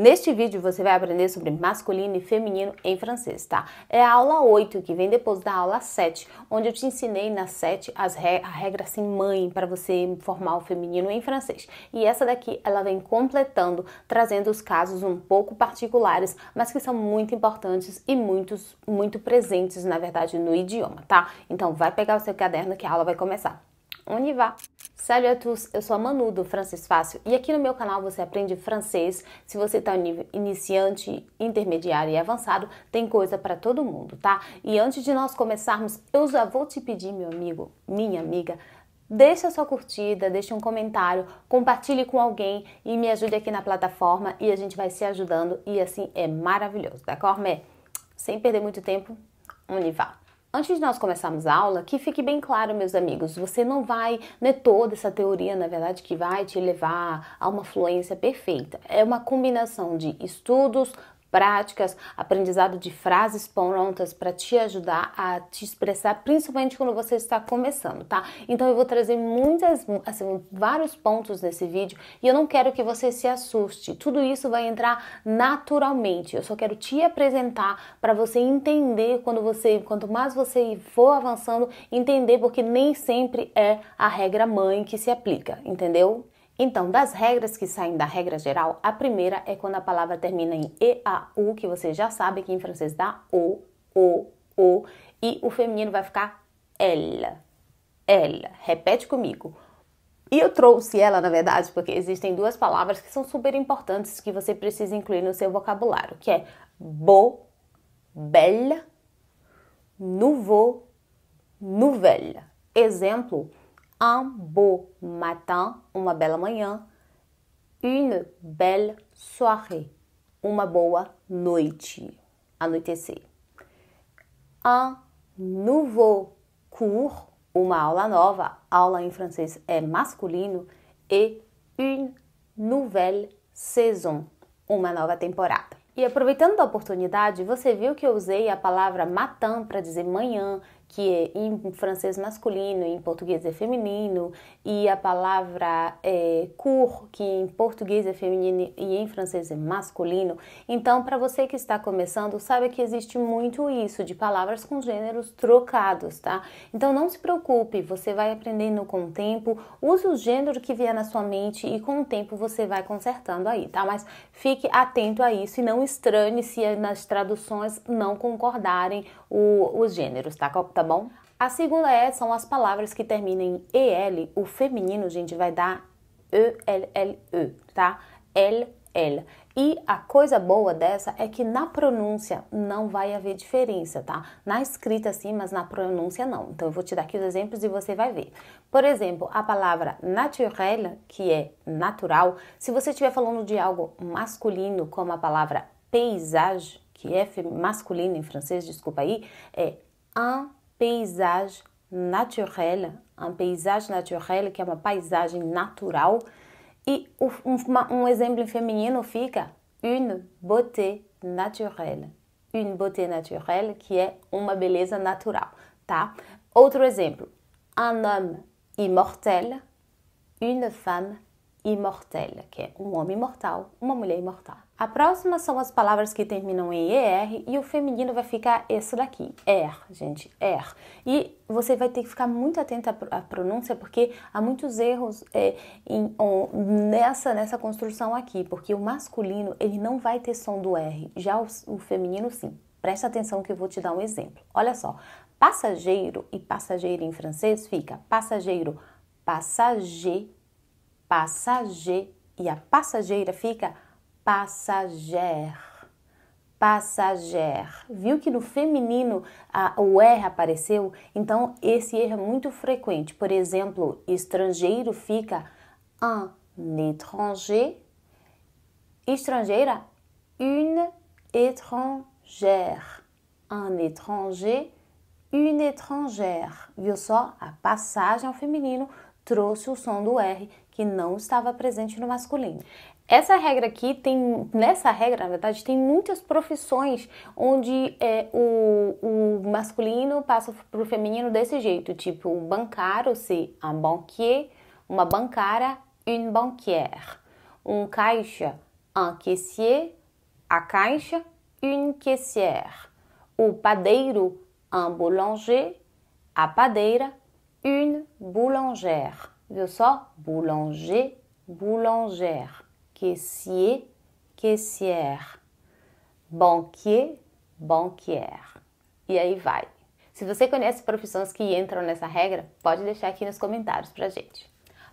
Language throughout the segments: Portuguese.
Neste vídeo você vai aprender sobre masculino e feminino em francês, tá? É a aula 8, que vem depois da aula 7, onde eu te ensinei na 7 as re a regra assim mãe para você formar o feminino em francês. E essa daqui ela vem completando, trazendo os casos um pouco particulares, mas que são muito importantes e muitos muito presentes, na verdade, no idioma, tá? Então vai pegar o seu caderno que a aula vai começar on y va! Salut à tous, eu sou a Manu do Francês Fácil e aqui no meu canal você aprende francês. Se você está nível iniciante, intermediário e avançado, tem coisa para todo mundo, tá? E antes de nós começarmos, eu já vou te pedir, meu amigo, minha amiga, Deixa sua curtida, deixa um comentário, compartilhe com alguém e me ajude aqui na plataforma e a gente vai se ajudando e assim é maravilhoso, tá cormé? sem perder muito tempo, on y va. Antes de nós começarmos a aula, que fique bem claro, meus amigos, você não vai, não é toda essa teoria, na verdade, que vai te levar a uma fluência perfeita. É uma combinação de estudos, práticas, aprendizado de frases prontas para te ajudar a te expressar, principalmente quando você está começando, tá? Então eu vou trazer muitas, assim, vários pontos nesse vídeo e eu não quero que você se assuste. Tudo isso vai entrar naturalmente. Eu só quero te apresentar para você entender quando você, quanto mais você for avançando, entender porque nem sempre é a regra mãe que se aplica, entendeu? Então, das regras que saem da regra geral, a primeira é quando a palavra termina em EAU, que você já sabe que em francês dá O, O, O, e o feminino vai ficar ela. Ela. Repete comigo. E eu trouxe ela, na verdade, porque existem duas palavras que são super importantes que você precisa incluir no seu vocabulário, que é beau, belle, nouveau, nouvelle. Exemplo, un beau matin, uma bela manhã, une belle soirée, uma boa noite, anoitecer. Un nouveau cours, uma aula nova, aula em francês é masculino, e une nouvelle saison, uma nova temporada. E aproveitando a oportunidade, você viu que eu usei a palavra matin para dizer manhã que é, em francês masculino, em português é feminino, e a palavra é, cour, que em português é feminino e em francês é masculino. Então, para você que está começando, sabe que existe muito isso de palavras com gêneros trocados, tá? Então, não se preocupe, você vai aprendendo com o tempo, use o gênero que vier na sua mente e com o tempo você vai consertando aí, tá? Mas fique atento a isso e não estranhe se nas traduções não concordarem o, os gêneros, tá? tá bom? A segunda é são as palavras que terminam em EL, o feminino, gente, vai dar E-L-L-E, tá? L-L. E a coisa boa dessa é que na pronúncia não vai haver diferença, tá? Na escrita sim, mas na pronúncia não. Então eu vou te dar aqui os exemplos e você vai ver. Por exemplo, a palavra naturel, que é natural, se você estiver falando de algo masculino, como a palavra paysage, que é masculino em francês, desculpa aí, é un paysage naturel, um paysage naturel, que é uma paisagem natural, e um, um exemplo feminino fica une beauté naturelle. Une beauté naturelle, que é uma beleza natural, tá? Outro exemplo, un homme immortel, une femme imortel, que é um homem mortal, uma mulher imortal. A próxima são as palavras que terminam em ER e o feminino vai ficar esse daqui, er, gente, er. E você vai ter que ficar muito atento à pronúncia porque há muitos erros é, em, on, nessa, nessa construção aqui, porque o masculino ele não vai ter som do R, já o, o feminino sim. Presta atenção que eu vou te dar um exemplo. Olha só, passageiro e passageiro em francês fica passageiro, passager passager e a passageira fica passager. Passager. Viu que no feminino a, o R apareceu? Então esse erro é muito frequente. Por exemplo, estrangeiro fica un étranger. Estrangeira, une étrangère. Un étranger, une étrangère. Viu só? A passagem ao feminino trouxe o som do R, que não estava presente no masculino. Essa regra aqui tem, nessa regra, na verdade, tem muitas profissões onde é, o, o masculino passa para o feminino desse jeito, tipo o bancário ser un banquier, uma bancária, une banquière, um caixa, un caissier, a caixa, une caissière, o padeiro, un boulanger, a padeira, une boulangère Viu só? Boulanger, boulangère. Caissier, caissière. Banquier, banquière. E aí vai. Se você conhece profissões que entram nessa regra, pode deixar aqui nos comentários pra gente.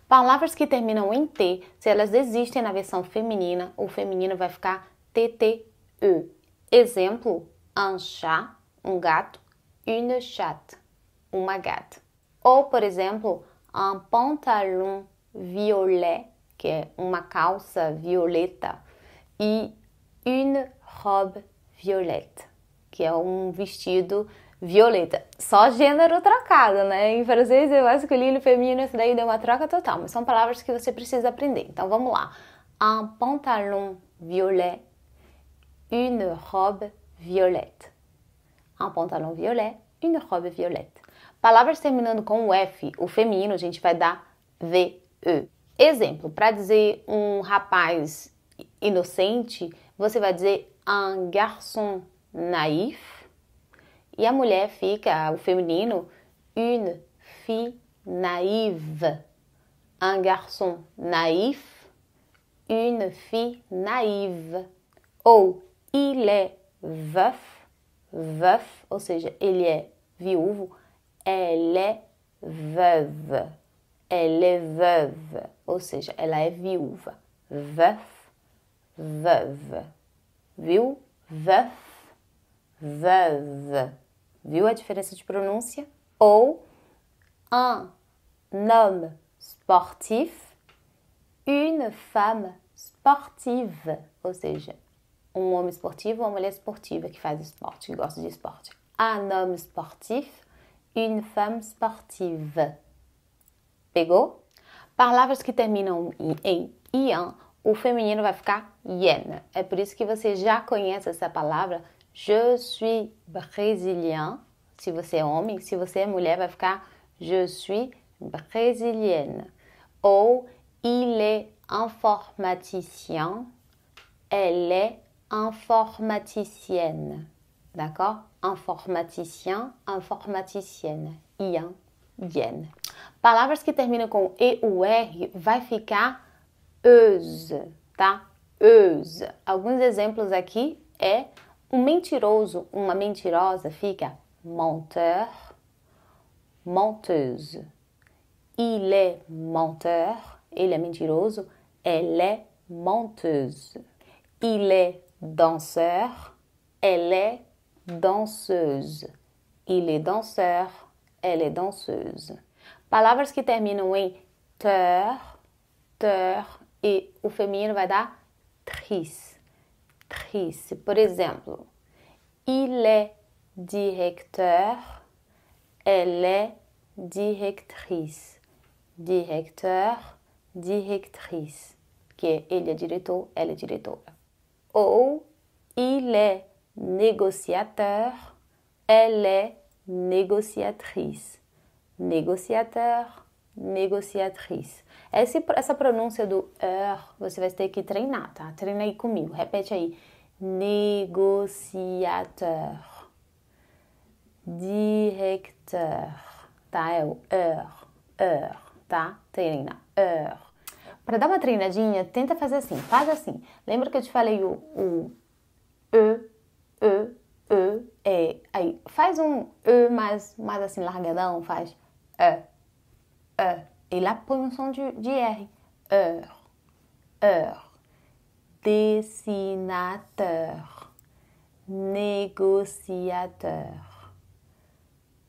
Palavras que terminam em T, se elas existem na versão feminina, o feminino vai ficar TTE. Exemplo, un chat, um gato, une chatte, uma gata. Ou, por exemplo, um pantalon violet, que é uma calça violeta, e une robe violette, que é um vestido violeta. Só gênero trocado, né? Em francês é masculino, feminino, isso daí deu uma troca total, mas são palavras que você precisa aprender. Então vamos lá. Un pantalon violet, une robe violette. Un pantalon violet, une robe violette. Palavras terminando com o F, o feminino, a gente vai dar VE. Exemplo, para dizer um rapaz inocente, você vai dizer un garçon naïf. E a mulher fica, o feminino, une fille naïve. Un garçon naïf, une fille naïve. Ou il est veuf, veuf, ou seja, ele é viúvo Elle est é veuve. Elle est é veuve. Ou seja, ela é viúva. Veuf, veuve. Viu? Veuf, veuve. Viu a diferença de pronúncia? Ou un homme sportif, une femme sportive. Ou seja, um homem esportivo, uma mulher esportiva que faz esporte, que gosta de esporte. Un homme sportif, une femme sportive. Pegou? Palavras que terminam en ian, o hein, feminino vai ficar yen. É por isso que você já conhece essa palavra. Je suis brésilien. Se você é homem, se você é mulher, vai ficar Je suis brésilienne. Ou Il est informaticien. Elle est informaticienne. D'accord Informaticien, informaticienne. Ian, yen. Palavras qui terminent com E ou R vai ficar Euse. tá? euse. Alguns exemplos aqui é um mentiroso, uma mentirosa fica menteur, menteuse. Il est menteur, Il est mentiroso, elle est menteuse. Il est danseur, elle est danseuse. Il est danseur, Elle est danseuse. Palavras que terminent en ter, ter et o feminino va dar -trice, tris. Por il est directeur, elle est directrice. Directeur, directrice. Que est est Elle elle é Ou il est négociateur, elle est negociatriz. Negociateur, negociatriz. Esse, essa pronúncia do er você vai ter que treinar, tá? Treina aí comigo, repete aí. Negociateur, directeur, tá? É o er, er, tá? Treina, er. Para dar uma treinadinha, tenta fazer assim, faz assim. Lembra que eu te falei o, o e Aí, faz um E mais, mais assim, largadão, faz E, E. E lá põe um som de, de R. Heure, heure. Dessinateur, négociateur,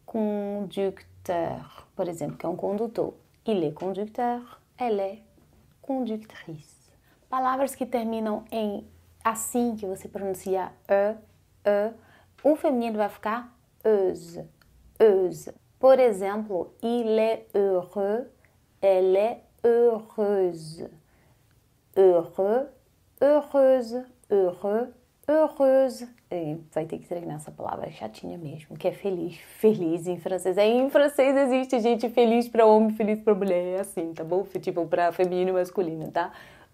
conducteur. Por exemplo, que é um condutor. Il est é conducteur, elle est é conductrice. Palavras que terminam em assim que você pronuncia E, E o feminino vai ficar euse, euse. Por exemplo, il est heureux, elle est heureuse. Heureux, heureuse, heureux, heureuse. E vai ter que treinar essa palavra chatinha mesmo, que é feliz. Feliz em francês. Aí é, em francês existe gente feliz para homem, feliz para mulher, é assim, tá bom? Tipo, para feminino e masculino, tá?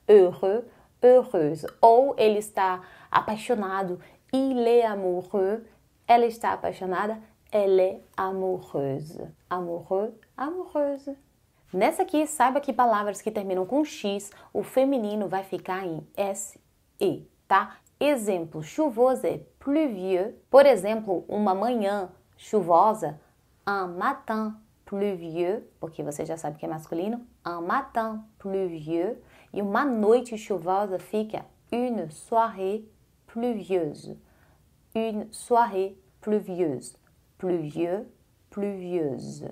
Heureux heureuse. Ou ele está apaixonado, il est amoureux. Ela está apaixonada, elle est é amoureuse. Amoureux, amoureuse. Nessa aqui, saiba que palavras que terminam com X, o feminino vai ficar em s e tá? Exemplo, chuvoso é pluvieux. Por exemplo, uma manhã chuvosa, un matin pluvieux, porque você já sabe que é masculino, un matin pluvieux. E uma noite chuvosa fica une soirée pluvieuse. Une soirée pluvieuse. Pluvieux, pluvieuse.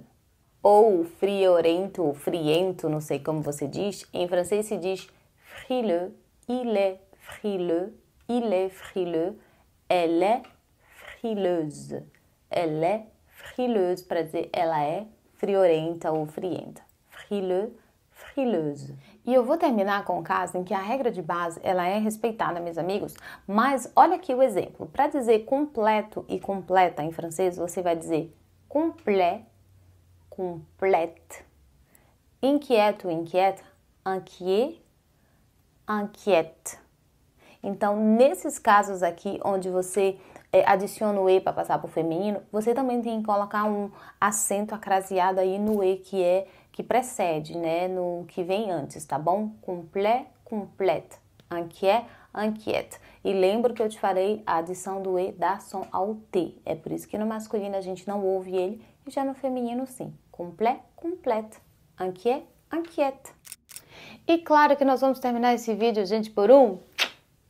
Ou friorento ou friento, não sei como você diz. Em francês se diz frileux, il est frileux, il est frileux, elle est frileuse. Elle est frileuse para dizer ela é friorenta ou frienta. Frileux frileuse. E eu vou terminar com um caso em que a regra de base ela é respeitada, meus amigos, mas olha aqui o exemplo. Para dizer completo e completa em francês, você vai dizer complet, complète, inquieto, inquieta, inquiet, inquiète. Então, nesses casos aqui, onde você é, adiciona o E para passar para o feminino, você também tem que colocar um acento acraseado aí no E, que é que precede, né, no que vem antes, tá bom? Complet, complète, inquiet, inquiète. E lembro que eu te falei a adição do E dá som ao T. É por isso que no masculino a gente não ouve ele e já no feminino sim. Complet, complète, inquiet, inquiète. E claro que nós vamos terminar esse vídeo, gente, por um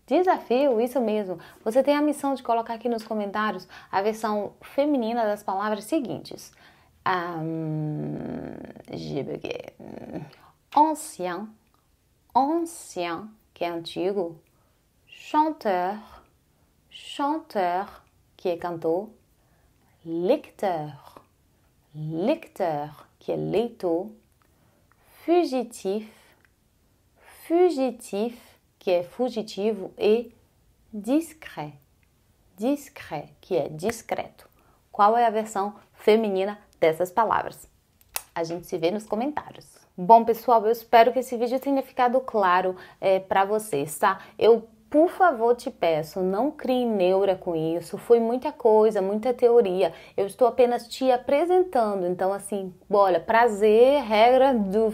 Desafio, isso mesmo. Você tem a missão de colocar aqui nos comentários a versão feminina das palavras seguintes. Euh, j'ai bugué. Ancien, ancien antigo Chanteur, chanteur qui est canto. Lecteur, lecteur qui est leito. Fugitif, fugitif qui est fugitif et discret, discret qui est discret. Qual est a versão feminina dessas palavras. A gente se vê nos comentários. Bom, pessoal, eu espero que esse vídeo tenha ficado claro é, eh, para vocês, tá? Eu por favor, te peço, não crie neura com isso. Foi muita coisa, muita teoria. Eu estou apenas te apresentando. Então, assim, olha, prazer, regra do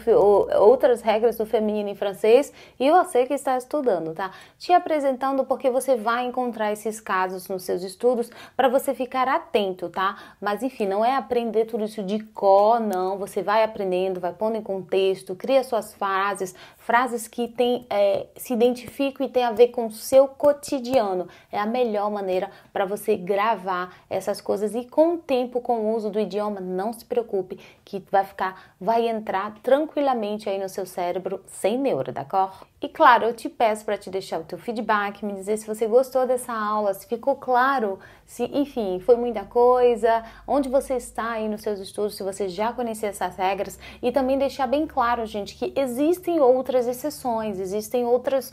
outras regras do feminino em francês e você que está estudando, tá? Te apresentando porque você vai encontrar esses casos nos seus estudos para você ficar atento, tá? Mas enfim, não é aprender tudo isso de có, não. Você vai aprendendo, vai pondo em contexto, cria suas frases, frases que tem, é, se identificam e tem a ver com o seu cotidiano. É a melhor maneira para você gravar essas coisas e com o tempo, com o uso do idioma, não se preocupe que vai ficar, vai entrar tranquilamente aí no seu cérebro sem neuro, d'accord? E claro, eu te peço para te deixar o teu feedback, me dizer se você gostou dessa aula, se ficou claro, se enfim, foi muita coisa, onde você está aí nos seus estudos, se você já conhecia essas regras e também deixar bem claro, gente, que existem outras exceções, existem outras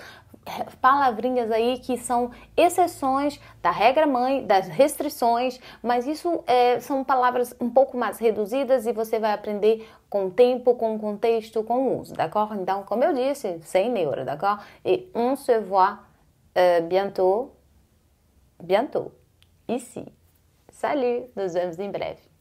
palavrinhas aí que são exceções da regra mãe, das restrições, mas isso é, são palavras um pouco mais reduzidas e você vai aprender com o tempo, com o contexto, com o uso, d'accord? Então, como eu disse, sem neuro, d'accord? E on se voit é, bientôt, bientôt, ici. Salut, nos vemos em breve.